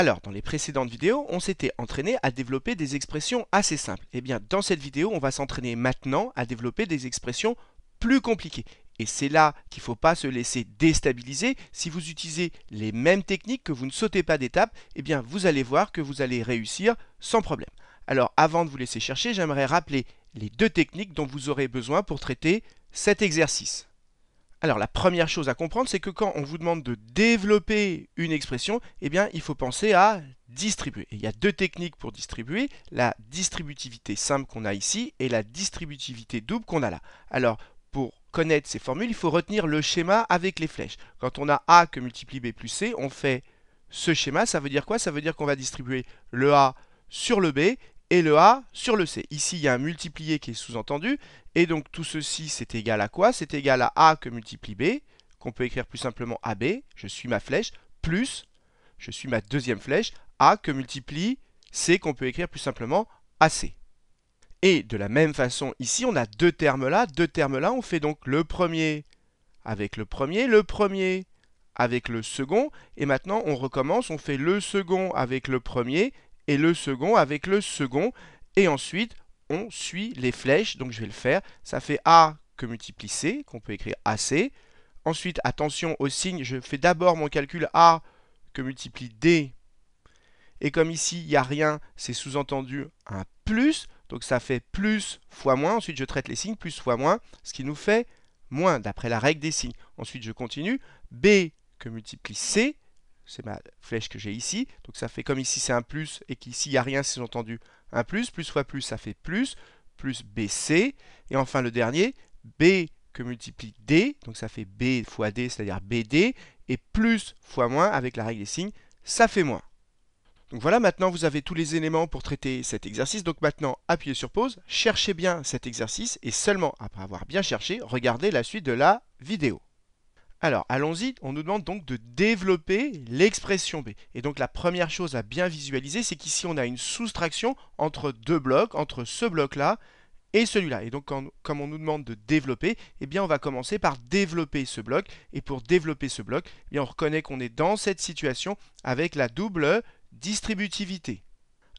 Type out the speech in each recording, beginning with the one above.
Alors, dans les précédentes vidéos, on s'était entraîné à développer des expressions assez simples. Eh bien, dans cette vidéo, on va s'entraîner maintenant à développer des expressions plus compliquées. Et c'est là qu'il ne faut pas se laisser déstabiliser. Si vous utilisez les mêmes techniques, que vous ne sautez pas d'étape, eh bien, vous allez voir que vous allez réussir sans problème. Alors, avant de vous laisser chercher, j'aimerais rappeler les deux techniques dont vous aurez besoin pour traiter cet exercice. Alors la première chose à comprendre, c'est que quand on vous demande de développer une expression, eh bien il faut penser à distribuer. il y a deux techniques pour distribuer, la distributivité simple qu'on a ici et la distributivité double qu'on a là. Alors pour connaître ces formules, il faut retenir le schéma avec les flèches. Quand on a A que multiplie B plus C, on fait ce schéma. Ça veut dire quoi Ça veut dire qu'on va distribuer le A sur le B et le A sur le C. Ici, il y a un multiplié qui est sous-entendu, et donc tout ceci, c'est égal à quoi C'est égal à A que multiplie B, qu'on peut écrire plus simplement AB, je suis ma flèche, plus, je suis ma deuxième flèche, A que multiplie C, qu'on peut écrire plus simplement AC. Et de la même façon, ici, on a deux termes là, deux termes là, on fait donc le premier avec le premier, le premier avec le second, et maintenant on recommence, on fait le second avec le premier, et le second avec le second. Et ensuite, on suit les flèches. Donc je vais le faire. Ça fait A que multiplie C, qu'on peut écrire AC. Ensuite, attention au signe, je fais d'abord mon calcul A que multiplie D. Et comme ici, il n'y a rien, c'est sous-entendu un plus. Donc ça fait plus fois moins. Ensuite, je traite les signes, plus fois moins, ce qui nous fait moins, d'après la règle des signes. Ensuite, je continue. B que multiplie C c'est ma flèche que j'ai ici. Donc ça fait comme ici c'est un plus et qu'ici il n'y a rien, c'est entendu un plus. Plus fois plus, ça fait plus. Plus BC. Et enfin le dernier, B que multiplie D. Donc ça fait B fois D, c'est-à-dire BD. Et plus fois moins, avec la règle des signes, ça fait moins. Donc voilà, maintenant vous avez tous les éléments pour traiter cet exercice. Donc maintenant, appuyez sur pause, cherchez bien cet exercice et seulement après avoir bien cherché, regardez la suite de la vidéo. Alors, allons-y, on nous demande donc de développer l'expression B. Et donc la première chose à bien visualiser, c'est qu'ici on a une soustraction entre deux blocs, entre ce bloc-là et celui-là. Et donc comme on nous demande de développer, eh bien on va commencer par développer ce bloc. Et pour développer ce bloc, eh on reconnaît qu'on est dans cette situation avec la double distributivité.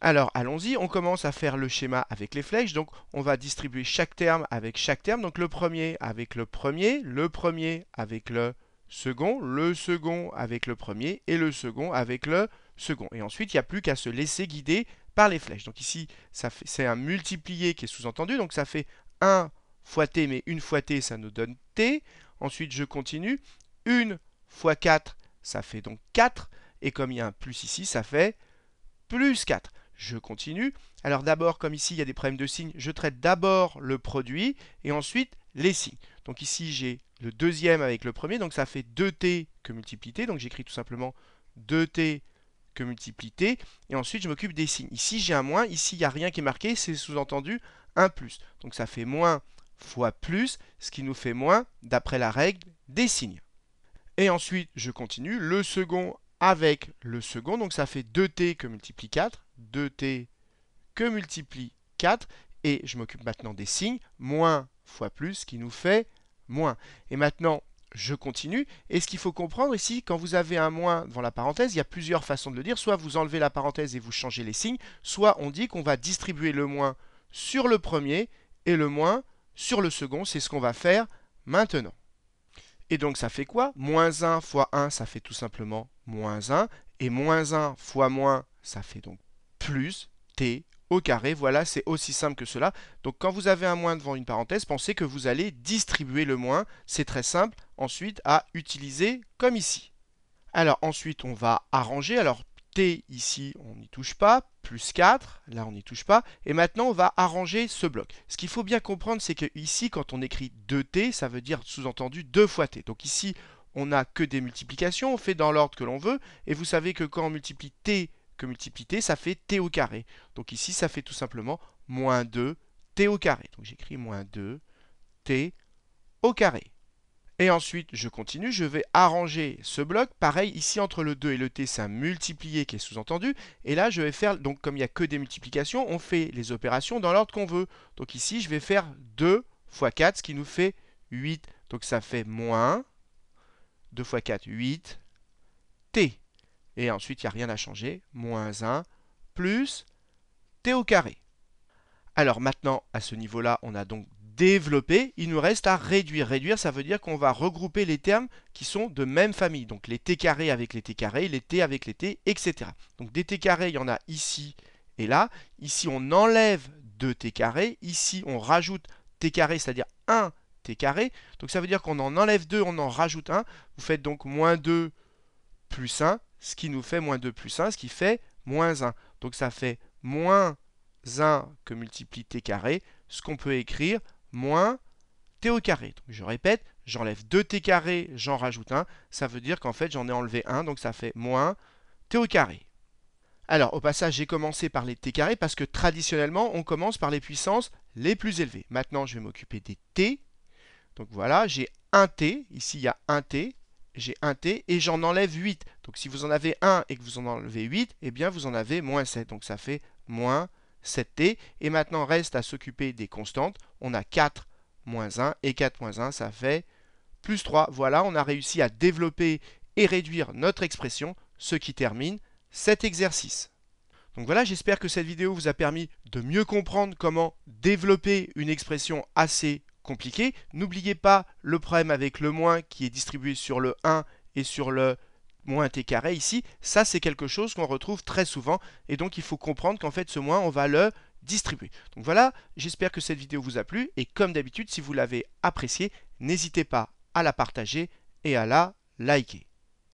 Alors allons-y, on commence à faire le schéma avec les flèches, donc on va distribuer chaque terme avec chaque terme, donc le premier avec le premier, le premier avec le second, le second avec le premier et le second avec le second. Et ensuite, il n'y a plus qu'à se laisser guider par les flèches. Donc ici, c'est un multiplié qui est sous-entendu, donc ça fait 1 fois t, mais une fois t, ça nous donne t. Ensuite, je continue, 1 fois 4, ça fait donc 4, et comme il y a un plus ici, ça fait plus 4 je continue. Alors d'abord, comme ici, il y a des problèmes de signes, je traite d'abord le produit et ensuite les signes. Donc ici, j'ai le deuxième avec le premier, donc ça fait 2t que multiplité. Donc j'écris tout simplement 2t que multiplité. Et ensuite, je m'occupe des signes. Ici, j'ai un moins. Ici, il n'y a rien qui est marqué. C'est sous-entendu un plus. Donc ça fait moins fois plus, ce qui nous fait moins, d'après la règle, des signes. Et ensuite, je continue. Le second avec le second. Donc ça fait 2t que multiplie 4. 2t que multiplie 4. Et je m'occupe maintenant des signes, moins fois plus, qui nous fait moins. Et maintenant, je continue. Et ce qu'il faut comprendre ici, quand vous avez un moins devant la parenthèse, il y a plusieurs façons de le dire. Soit vous enlevez la parenthèse et vous changez les signes, soit on dit qu'on va distribuer le moins sur le premier et le moins sur le second. C'est ce qu'on va faire maintenant. Et donc ça fait quoi Moins 1 fois 1, ça fait tout simplement moins 1. Et moins 1 fois moins, ça fait donc plus t au carré. Voilà, c'est aussi simple que cela. Donc quand vous avez un moins devant une parenthèse, pensez que vous allez distribuer le moins. C'est très simple. Ensuite, à utiliser comme ici. Alors ensuite, on va arranger. Alors t ici, on n'y touche pas. Plus 4, là on n'y touche pas. Et maintenant, on va arranger ce bloc. Ce qu'il faut bien comprendre, c'est que ici, quand on écrit 2t, ça veut dire sous-entendu 2 fois t. Donc ici, on n'a que des multiplications. On fait dans l'ordre que l'on veut. Et vous savez que quand on multiplie t que ça fait t au carré. Donc ici, ça fait tout simplement moins 2 t au carré. Donc j'écris moins 2 t au carré. Et ensuite, je continue, je vais arranger ce bloc. Pareil, ici, entre le 2 et le t, c'est un multiplié qui est sous-entendu. Et là, je vais faire, donc comme il n'y a que des multiplications, on fait les opérations dans l'ordre qu'on veut. Donc ici, je vais faire 2 fois 4, ce qui nous fait 8. Donc ça fait moins 2 fois 4, 8 t. Et ensuite, il n'y a rien à changer. Moins 1 plus t au carré. Alors maintenant, à ce niveau-là, on a donc développé. Il nous reste à réduire. Réduire, ça veut dire qu'on va regrouper les termes qui sont de même famille. Donc les t carrés avec les t carrés, les t avec les t, etc. Donc des t carrés, il y en a ici et là. Ici, on enlève 2t carrés. Ici, on rajoute t carré, c'est-à-dire 1 t carré. Donc ça veut dire qu'on en enlève 2, on en rajoute 1. Vous faites donc moins 2 plus 1 ce qui nous fait moins 2 plus 1, ce qui fait moins 1. Donc ça fait moins 1 que multiplie t carré, ce qu'on peut écrire moins t au carré. Donc je répète, j'enlève 2t carré, j'en rajoute 1, ça veut dire qu'en fait j'en ai enlevé 1, donc ça fait moins t au carré. Alors au passage j'ai commencé par les t carrés parce que traditionnellement on commence par les puissances les plus élevées. Maintenant je vais m'occuper des t. Donc voilà, j'ai 1t, ici il y a 1t, j'ai un t et j'en enlève 8. Donc si vous en avez 1 et que vous en enlevez 8, eh bien vous en avez moins 7. Donc ça fait moins 7t. Et maintenant reste à s'occuper des constantes. On a 4 moins 1 et 4 moins 1 ça fait plus 3. Voilà, on a réussi à développer et réduire notre expression, ce qui termine cet exercice. Donc voilà, j'espère que cette vidéo vous a permis de mieux comprendre comment développer une expression assez compliqué. N'oubliez pas le problème avec le moins qui est distribué sur le 1 et sur le moins t carré ici. Ça, c'est quelque chose qu'on retrouve très souvent. Et donc, il faut comprendre qu'en fait, ce moins, on va le distribuer. Donc voilà, j'espère que cette vidéo vous a plu. Et comme d'habitude, si vous l'avez appréciée, n'hésitez pas à la partager et à la liker.